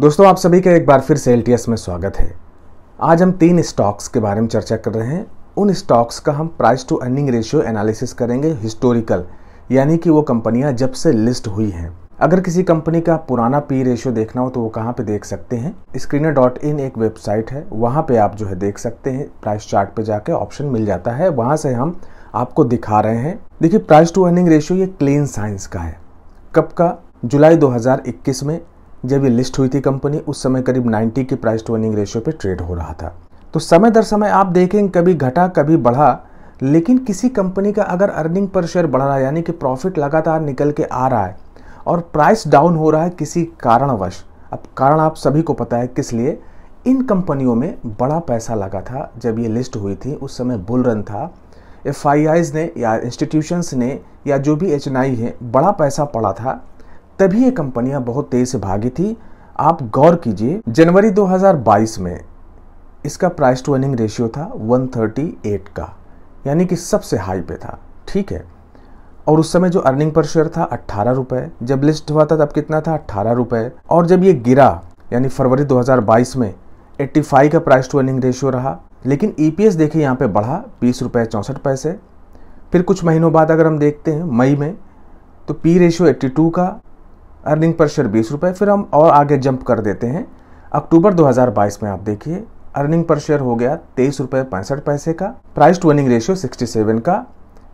दोस्तों आप सभी का एक बार फिर से एल में स्वागत है आज हम तीन स्टॉक्स के बारे में चर्चा कर रहे हैं उन स्टॉक्स का हम price to earning ratio analysis करेंगे हिस्टोरिकल यानी कि वो कंपनियां जब से लिस्ट हुई हैं अगर किसी कंपनी का पुराना पी रेशियो देखना हो तो वो कहाँ पे देख सकते हैं स्क्रीनर डॉट इन एक वेबसाइट है वहाँ पे आप जो है देख सकते हैं प्राइस चार्ट पे जाके ऑप्शन मिल जाता है वहाँ से हम आपको दिखा रहे हैं देखिए प्राइस टू अर्निंग रेशियो ये क्लीन साइंस का है कब का जुलाई 2021 में जब ये लिस्ट हुई थी कंपनी उस समय करीब 90 की प्राइस टू अर्निंग रेशियो पे ट्रेड हो रहा था तो समय दर समय आप देखें कभी घटा कभी बढ़ा लेकिन किसी कंपनी का अगर अर्निंग पर शेयर बढ़ रहा है यानी कि प्रॉफिट लगातार निकल के आ रहा है और प्राइस डाउन हो रहा है किसी कारणवश अब कारण आप सभी को पता है किस लिए इन कंपनियों में बड़ा पैसा लगा था जब ये लिस्ट हुई थी उस समय बुल रन था एफ ने या इंस्टीट्यूशंस ने या जो भी एच है बड़ा पैसा पड़ा था तभी ये कंपनियां बहुत तेज से भागी थी आप गौर कीजिए जनवरी 2022 में इसका प्राइस टू अर्निंग रेशियो था 138 का यानी कि सबसे हाई पे था ठीक है और उस समय जो अर्निंग पर शेयर था अट्ठारह रुपये जब लिस्ट हुआ था तब कितना था अट्ठारह रुपये और जब ये गिरा यानी फरवरी 2022 में 85 का प्राइस टू अर्निंग रेशियो रहा लेकिन ई e देखिए यहाँ पे बढ़ा बीस रुपये चौंसठ पैसे फिर कुछ महीनों बाद अगर हम देखते हैं मई में तो पी रेशियो 82 का अर्निंग पर शेयर बीस रुपये फिर हम और आगे जंप कर देते हैं अक्टूबर 2022 में आप देखिए अर्निंग पर शेयर हो गया तेईस रुपये पैंसठ पैसे का प्राइस टू अर्निंग रेशियो 67 का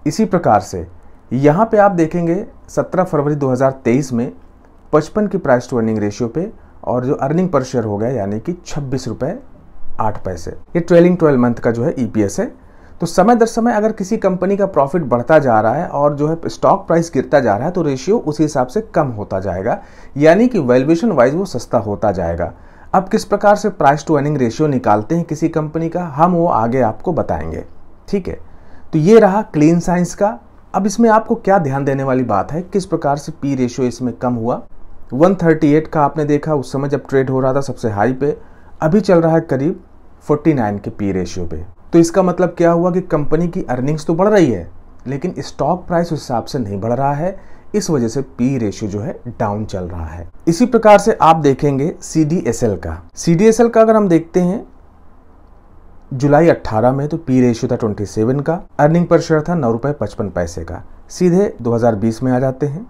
इसी प्रकार से यहाँ पे आप देखेंगे 17 फरवरी 2023 में पचपन की प्राइस टू अर्निंग रेशियो पे और जो अर्निंग पर शेयर हो गया यानी कि छब्बीस रुपये आठ पैसे ये ट्वेलिंग ट्वेल्व मंथ का जो है ई e है तो समय दर समय अगर किसी कंपनी का प्रॉफिट बढ़ता जा रहा है और जो है स्टॉक प्राइस गिरता जा रहा है तो रेशियो उसी हिसाब से कम होता जाएगा यानी कि वैल्यूएशन वाइज वो सस्ता होता जाएगा अब किस प्रकार से प्राइस टू अर्निंग रेशियो निकालते हैं किसी कंपनी का हम वो आगे आपको बताएंगे ठीक है तो ये रहा क्लीन साइंस का अब इसमें आपको क्या ध्यान देने वाली बात है किस प्रकार से पी रेशियो इसमें कम हुआ 138 का आपने देखा उस समय जब ट्रेड हो रहा था सबसे हाई पे अभी चल रहा है करीब 49 के पी रेशियो पे तो इसका मतलब क्या हुआ कि कंपनी की अर्निंग्स तो बढ़ रही है लेकिन स्टॉक प्राइस उस हिसाब से नहीं बढ़ रहा है इस वजह से पी रेशियो जो है डाउन चल रहा है इसी प्रकार से आप देखेंगे सी का सी का अगर हम देखते हैं जुलाई 18 में तो पी रेशियो था 27 का अर्निंग पर शेयर था नौ रुपये पचपन पैसे का सीधे 2020 में आ जाते हैं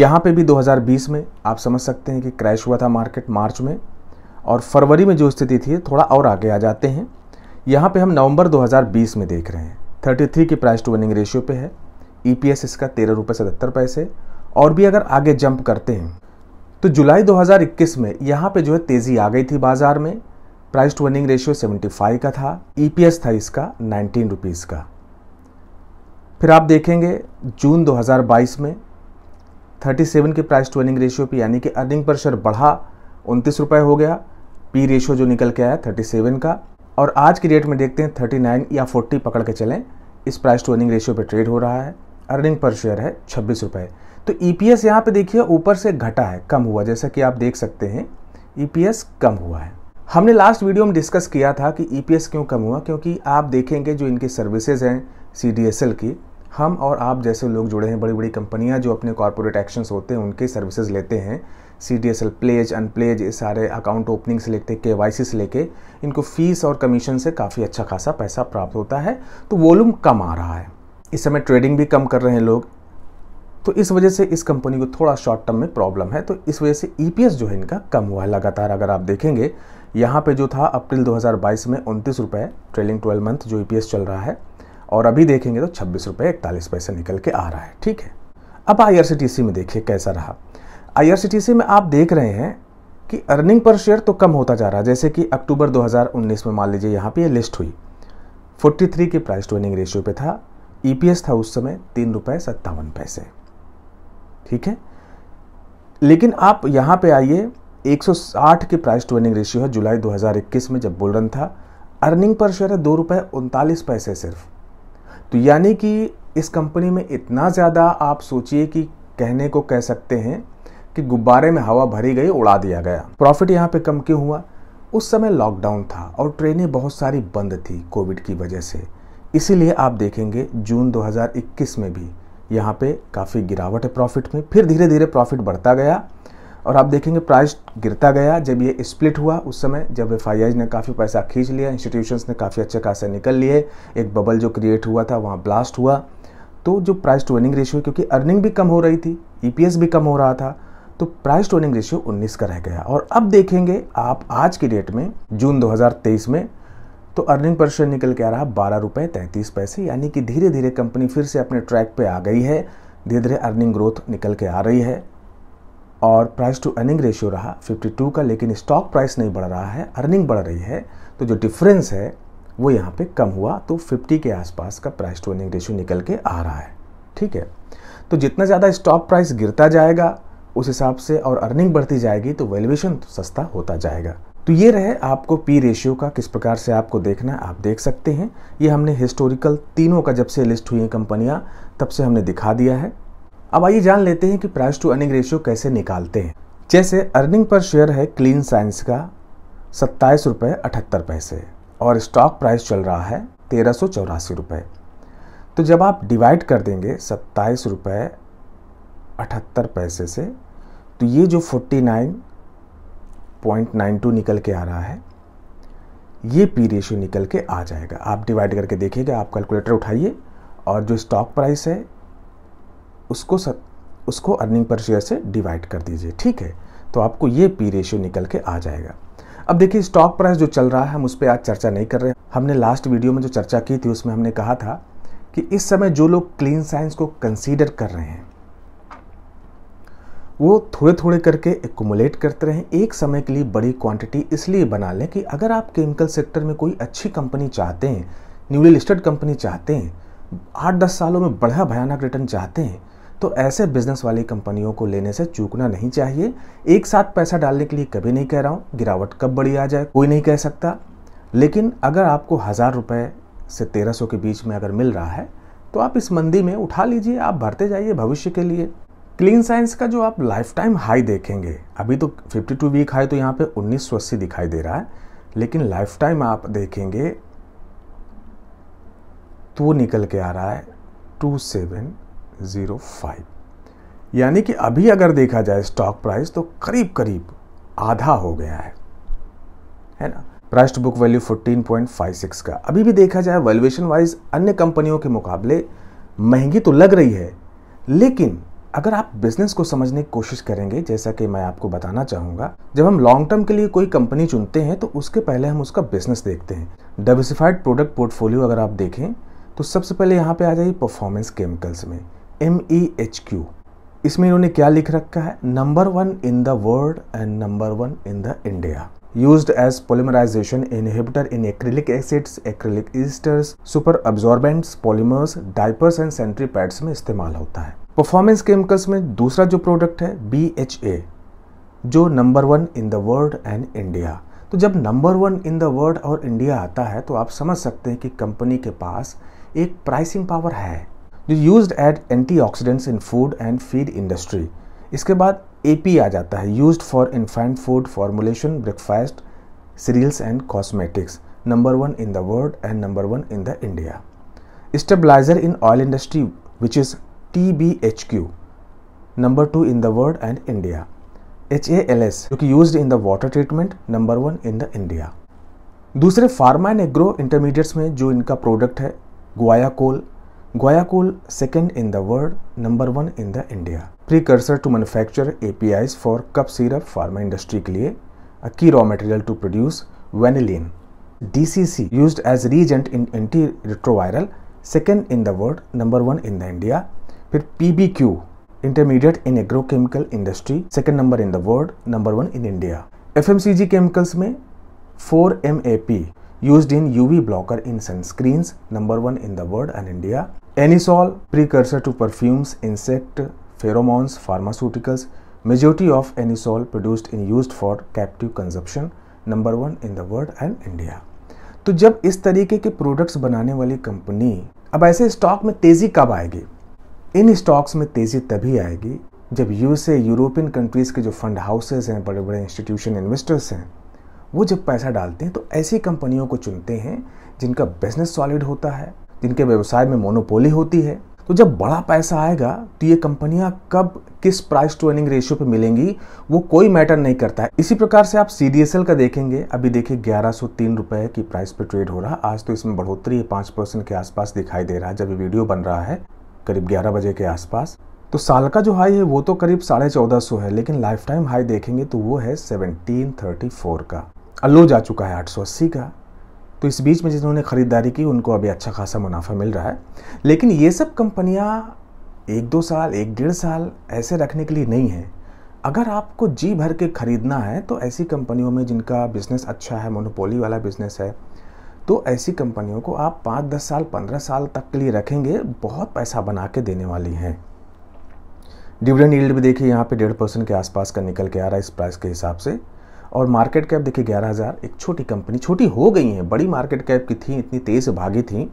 यहाँ पे भी 2020 में आप समझ सकते हैं कि क्रैश हुआ था मार्केट मार्च में और फरवरी में जो स्थिति थी थोड़ा और आगे आ जाते हैं यहाँ पे हम नवंबर 2020 में देख रहे हैं 33 की प्राइस टू वर्निंग रेशियो पे है ईपीएस e इसका तेरह रुपये सतहत्तर पैसे और भी अगर आगे जंप करते हैं तो जुलाई 2021 में यहाँ पे जो है तेज़ी आ गई थी बाज़ार में प्राइस टू अर्निंग रेशियो 75 का था ईपीएस e था इसका नाइन्टीन रुपीज़ का फिर आप देखेंगे जून 2022 में 37 के प्राइस टू वर्निंग रेशियो पे यानी कि अर्निंग पर शेयर बढ़ा उनतीस रुपये हो गया पी रेशियो जो निकल के आया 37 का और आज की डेट में देखते हैं 39 या 40 पकड़ के चलें इस प्राइस टू अर्निंग रेशियो पे ट्रेड हो रहा है अर्निंग पर शेयर है छब्बीस रुपये तो ई पी एस यहाँ पर देखिए ऊपर से घटा है कम हुआ जैसा कि आप देख सकते हैं ई पी एस कम हुआ है हमने लास्ट वीडियो में डिस्कस किया था कि ई पी एस क्यों कम हुआ क्योंकि आप देखेंगे जो इनकी सर्विसेज हैं सी डी एस एल की हम और आप जैसे लोग जुड़े हैं बड़ी बड़ी कंपनियां जो अपने कॉरपोरेट एक्शंस होते हैं उनके सर्विसेज लेते हैं C D S L pledge unpledge सारे अकाउंट ओपनिंग से लेते के वाई सी से लेके इनको फीस और कमीशन से काफ़ी अच्छा खासा पैसा प्राप्त होता है तो वॉल्यूम कम आ रहा है इस समय ट्रेडिंग भी कम कर रहे हैं लोग तो इस वजह से इस कंपनी को थोड़ा शॉर्ट टर्म में प्रॉब्लम है तो इस वजह से ई e जो है इनका कम हुआ है लगातार अगर आप देखेंगे यहाँ पे जो था अप्रैल 2022 में उनतीस रुपये ट्रेलिंग ट्वेल्व मंथ जो ई e चल रहा है और अभी देखेंगे तो छब्बीस रुपये इकतालीस पैसे निकल के आ रहा है ठीक है अब आई में देखिए कैसा रहा आईआरसीटीसी में आप देख रहे हैं कि अर्निंग पर शेयर तो कम होता जा रहा है जैसे कि अक्टूबर 2019 में मान लीजिए यहाँ पे ये लिस्ट हुई 43 के प्राइस टू अर्निंग रेशियो पे था ईपीएस e था उस समय तीन रुपये सत्तावन पैसे ठीक है लेकिन आप यहाँ पे आइए 160 के प्राइस टू अर्निंग रेशियो है जुलाई 2021 में जब बोल रन था अर्निंग पर शेयर है दो रुपए उनतालीस पैसे सिर्फ तो यानी कि इस कंपनी में इतना ज़्यादा आप सोचिए कि कहने को कह सकते हैं कि गुब्बारे में हवा भरी गई उड़ा दिया गया प्रॉफिट यहाँ पे कम क्यों हुआ उस समय लॉकडाउन था और ट्रेनें बहुत सारी बंद थी कोविड की वजह से इसीलिए आप देखेंगे जून 2021 में भी यहाँ पे काफ़ी गिरावट है प्रॉफिट में फिर धीरे धीरे प्रॉफिट बढ़ता गया और आप देखेंगे प्राइस गिरता गया जब ये स्प्लिट हुआ उस समय जब एफ ने काफ़ी पैसा खींच लिया इंस्टीट्यूशंस ने काफ़ी अच्छे खासे निकल लिए एक बबल जो क्रिएट हुआ था वहाँ ब्लास्ट हुआ तो जो प्राइस टू अर्निंग रेशियो क्योंकि अर्निंग भी कम हो रही थी ई e भी कम हो रहा था तो प्राइस अर्निंग रेशियो 19 का रह गया और अब देखेंगे आप आज की डेट में जून 2023 में तो अर्निंग पर शेयर निकल के आ रहा बारह रुपये तैंतीस पैसे यानी कि धीरे धीरे कंपनी फिर से अपने ट्रैक पे आ गई है धीरे धीरे अर्निंग ग्रोथ निकल के आ रही है और प्राइस टू अर्निंग रेशियो रहा 52 का लेकिन स्टॉक प्राइस नहीं बढ़ रहा है अर्निंग बढ़ रही है तो जो डिफरेंस है वो यहाँ पे कम हुआ तो 50 के आसपास का प्राइस टू अर्निंग रेशियो निकल के आ रहा है ठीक है तो जितना ज़्यादा स्टॉक प्राइस गिरता जाएगा उस हिसाब से और अर्निंग बढ़ती जाएगी तो वैल्यूएशन तो सस्ता होता जाएगा तो ये रहे आपको पी रेशियो का किस प्रकार से आपको देखना है आप देख सकते हैं ये हमने हिस्टोरिकल तीनों का जब से लिस्ट हुई है कंपनियाँ तब से हमने दिखा दिया है अब आइए जान लेते हैं कि प्राइस टू अर्निंग रेशियो कैसे निकालते हैं जैसे अर्निंग पर शेयर है क्लीन साइंस का सत्ताईस रुपये अठहत्तर पैसे और स्टॉक प्राइस चल रहा है तेरह सौ चौरासी रुपये तो जब आप डिवाइड कर देंगे सत्ताईस रुपये अठहत्तर पैसे से तो ये जो forty nine point nine two निकल के आ रहा है ये पी रेशियो निकल के आ जाएगा आप डिवाइड करके देखिएगा आप कैलकुलेटर उठाइए और जो स्टॉक प्राइस है उसको सत, उसको अर्निंग पर शेयर से डिवाइड कर दीजिए ठीक है तो आपको ये पी रेशियो निकल के आ जाएगा अब देखिए स्टॉक प्राइस जो चल रहा है हम उस पर आज चर्चा नहीं कर रहे हमने लास्ट वीडियो में जो चर्चा की थी उसमें हमने कहा था कि इस समय जो लोग क्लीन साइंस को कंसीडर कर रहे हैं वो थोड़े थोड़े करके एकुमुलेट करते रहें एक समय के लिए बड़ी क्वांटिटी इसलिए बना लें कि अगर आप केमिकल सेक्टर में कोई अच्छी कंपनी चाहते हैं न्यूली लिस्टेड कंपनी चाहते हैं आठ दस सालों में बढ़िया भयानक रिटर्न चाहते हैं तो ऐसे बिजनेस वाली कंपनियों को लेने से चूकना नहीं चाहिए एक साथ पैसा डालने के लिए कभी नहीं कह रहा हूँ गिरावट कब बड़ी आ जाए कोई नहीं कह सकता लेकिन अगर आपको हज़ार रुपये से तेरह सौ के बीच में अगर मिल रहा है तो आप इस मंदी में उठा लीजिए आप भरते जाइए भविष्य के लिए क्लीन साइंस का जो आप लाइफ टाइम हाई देखेंगे अभी तो 52 वीक हाई तो यहाँ पे उन्नीस दिखाई दे रहा है लेकिन लाइफ टाइम आप देखेंगे तो वो निकल के आ रहा है 2705 यानी कि अभी अगर देखा जाए स्टॉक प्राइस तो करीब करीब आधा हो गया है है ना प्राइस टू बुक वैल्यू 14.56 का अभी भी देखा जाए वैल्यूएशन वाइज अन्य कंपनियों के मुकाबले महंगी तो लग रही है लेकिन अगर आप बिजनेस को समझने की कोशिश करेंगे जैसा कि मैं आपको बताना चाहूँगा जब हम लॉन्ग टर्म के लिए कोई कंपनी चुनते हैं तो उसके पहले हम उसका बिजनेस देखते हैं डाइवर्सिफाइड प्रोडक्ट पोर्टफोलियो अगर आप देखें तो सबसे पहले यहाँ पे आ जाइए परफॉर्मेंस केमिकल्स में एम ई एच क्यू इसमें इन्होंने क्या लिख रखा है number one in the world and number one in the India use as polymerisation inhibitor in acrylic acids acrylic esters super absorbents polymers, diapers and sanitary pads में इस्तेमाल होता है परफॉर्मेंस केमिकल्स में दूसरा जो प्रोडक्ट है बी एच ए जो number one in the world and India तो जब number one in the world और इंडिया आता है तो आप समझ सकते हैं कि कंपनी के पास एक प्राइसिंग पावर है जो use antioxidants in food and feed industry इसके बाद ए आ जाता है use for infant food formulation breakfast cereals and cosmetics number one in the world and number one in the India stabiliser in oil industry which is T B H Q in the world and India H A L S जो कि use in the water treatment number one in the India दूसरे pharma and agro intermediates में जो इनका product है guaiacol guaiacol second in the world number one in the India precursor to manufacture eyes for cough syrup pharma industry के लिए अ की raw material to produce vanillin सी use as reagent in anti retroviral second in the world number one in the India फिर P intermediate in agrochemical industry second number in the world number one in India F M C G chemicals में four M A P use in U V blocker in sunscreen number one in the world and India anisole precursor to perfumes insect pheromones pharmaceuticals majority of anisole produced in use for captive consumption number one in the world and India तो जब इस तरीके के products बनाने वाली company अब ऐसे stock में तेजी कब आएगी इन स्टॉक्स में तेज़ी तभी आएगी जब यूएसए यूरोपियन कंट्रीज़ के जो फंड हाउसेस हैं बड़े बड़े इंस्टीट्यूशन इन्वेस्टर्स हैं वो जब पैसा डालते हैं तो ऐसी कंपनियों को चुनते हैं जिनका बिजनेस सॉलिड होता है जिनके व्यवसाय में मोनोपोली होती है तो जब बड़ा पैसा आएगा तो ये कंपनियां कब किस प्राइस टू अर्निंग रेशियो पे मिलेंगी वो कोई मैटर नहीं करता है इसी प्रकार से आप सी का देखेंगे अभी देखिए ग्यारह सौ तीन रुपये की प्राइस पे ट्रेड हो रहा है आज तो इसमें बढ़ोतरी पाँच परसेंट के आसपास दिखाई दे रहा है जब ये वीडियो बन रहा है करीब ग्यारह बजे के आसपास तो साल का जो हाई है वो तो करीब साढ़े चौदह सौ है लेकिन लाइफ टाइम हाई देखेंगे तो वो है सेवनटीन थर्टी फोर का अलो जा चुका है आठ सौ अस्सी का तो इस बीच में जिन्होंने ख़रीदारी की उनको अभी अच्छा खासा मुनाफा मिल रहा है लेकिन ये सब कंपनियाँ एक दो साल एक डेढ़ साल ऐसे रखने के लिए नहीं है अगर आपको जी भर के ख़रीदना है तो ऐसी कंपनियों में जिनका बिज़नेस अच्छा है मोनोपोली वाला बिज़नेस है तो ऐसी कंपनियों को आप पाँच दस साल पंद्रह साल तक के लिए रखेंगे बहुत पैसा बना के देने वाली हैं डिविडेंड यील्ड भी देखिए यहाँ पे डेढ़ परसेंट के आसपास का निकल के आ रहा है इस प्राइस के हिसाब से और मार्केट कैप देखिए ग्यारह हज़ार एक छोटी कंपनी छोटी हो गई है बड़ी मार्केट कैप की थी इतनी तेज़ भागी थी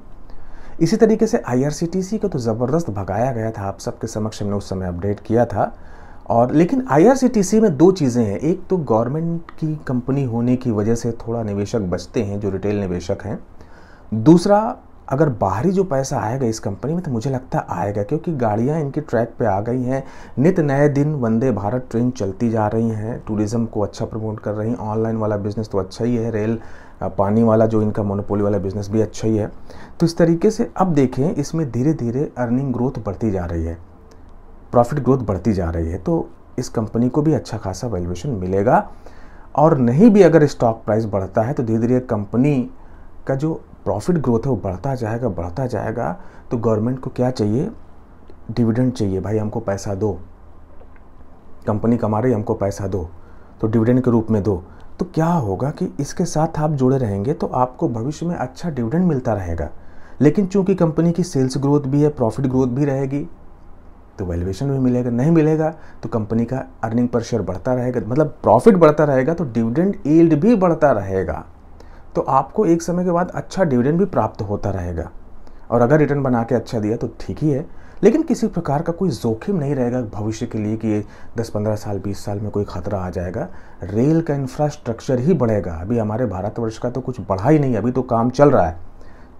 इसी तरीके से आई को तो ज़बरदस्त भगाया गया था आप सबके समक्ष हमने उस समय अपडेट किया था और लेकिन आईआरसीटीसी में दो चीज़ें हैं एक तो गवर्नमेंट की कंपनी होने की वजह से थोड़ा निवेशक बचते हैं जो रिटेल निवेशक हैं दूसरा अगर बाहरी जो पैसा आएगा इस कंपनी में तो मुझे लगता आएगा क्योंकि गाड़ियाँ इनके ट्रैक पे आ गई हैं नित नए दिन वंदे भारत ट्रेन चलती जा रही हैं टूरिज़्म को अच्छा प्रमोट कर रही हैं ऑनलाइन वाला बिज़नेस तो अच्छा ही है रेल पानी वाला जो इनका मोनोपोली वाला बिज़नेस भी अच्छा ही है तो इस तरीके से अब देखें इसमें धीरे धीरे अर्निंग ग्रोथ बढ़ती जा रही है प्रॉफिट ग्रोथ बढ़ती जा रही है तो इस कंपनी को भी अच्छा खासा वैल्यूएशन मिलेगा और नहीं भी अगर स्टॉक प्राइस बढ़ता है तो धीरे धीरे कंपनी का जो प्रॉफिट ग्रोथ है वो बढ़ता जाएगा बढ़ता जाएगा तो गवर्नमेंट को क्या चाहिए डिविडेंड चाहिए भाई हमको पैसा दो कंपनी कमा रही हमको पैसा दो तो डिविडेंड के रूप में दो तो क्या होगा कि इसके साथ आप जुड़े रहेंगे तो आपको भविष्य में अच्छा डिविडेंड मिलता रहेगा लेकिन चूंकि कंपनी की सेल्स ग्रोथ भी है प्रॉफिट ग्रोथ भी रहेगी तो वैल्यूएशन भी मिलेगा नहीं मिलेगा तो कंपनी का अर्निंग पर शेयर बढ़ता रहेगा मतलब प्रॉफिट बढ़ता रहेगा तो डिविडेंड ईल्ड भी बढ़ता रहेगा तो आपको एक समय के बाद अच्छा डिविडेंड भी प्राप्त होता रहेगा और अगर रिटर्न बना के अच्छा दिया तो ठीक ही है लेकिन किसी प्रकार का कोई जोखिम नहीं रहेगा भविष्य के लिए कि ये दस पंद्रह साल बीस साल में कोई खतरा आ जाएगा रेल का इंफ्रास्ट्रक्चर ही बढ़ेगा अभी हमारे भारतवर्ष का तो कुछ बढ़ा ही नहीं अभी तो काम चल रहा है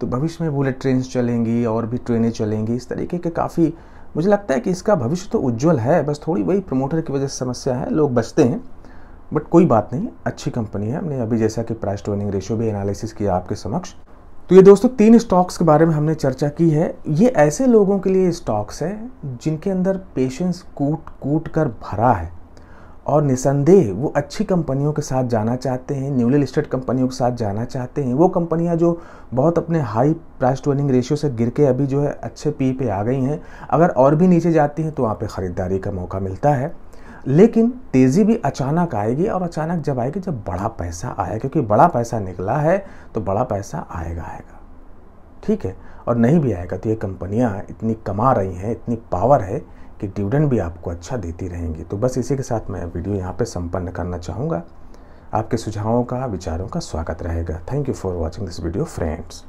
तो भविष्य में बुलेट ट्रेन चलेंगी और भी ट्रेनें चलेंगी इस तरीके के काफ़ी मुझे लगता है कि इसका भविष्य तो उज्जवल है बस थोड़ी वही प्रमोटर की वजह से समस्या है लोग बचते हैं बट कोई बात नहीं अच्छी कंपनी है हमने अभी जैसा कि प्राइस टू वर्निंग रेशियो भी एनालिसिस किया आपके समक्ष तो ये दोस्तों तीन स्टॉक्स के बारे में हमने चर्चा की है ये ऐसे लोगों के लिए स्टॉक्स हैं जिनके अंदर पेशेंस कूट कूट कर भरा है और निसंदेह वो अच्छी कंपनियों के साथ जाना चाहते हैं न्यूली लिस्टेड कंपनियों के साथ जाना चाहते हैं वो कंपनियां जो बहुत अपने high price to earning ratio से गिर के अभी जो है अच्छे पी पे आ गई हैं अगर और भी नीचे जाती हैं तो वहाँ पे ख़रीदारी का मौका मिलता है लेकिन तेज़ी भी अचानक आएगी और अचानक जब आएगी जब बड़ा पैसा आएगा क्योंकि बड़ा पैसा निकला है तो बड़ा पैसा आएगा आएगा ठीक है और नहीं भी आएगा तो ये कंपनियाँ इतनी कमा रही हैं इतनी पावर है कि डिविडेंड भी आपको अच्छा देती रहेंगी तो बस इसी के साथ मैं वीडियो यहाँ पर संपन्न करना चाहूँगा आपके सुझावों का विचारों का स्वागत रहेगा thank you for watching this video friends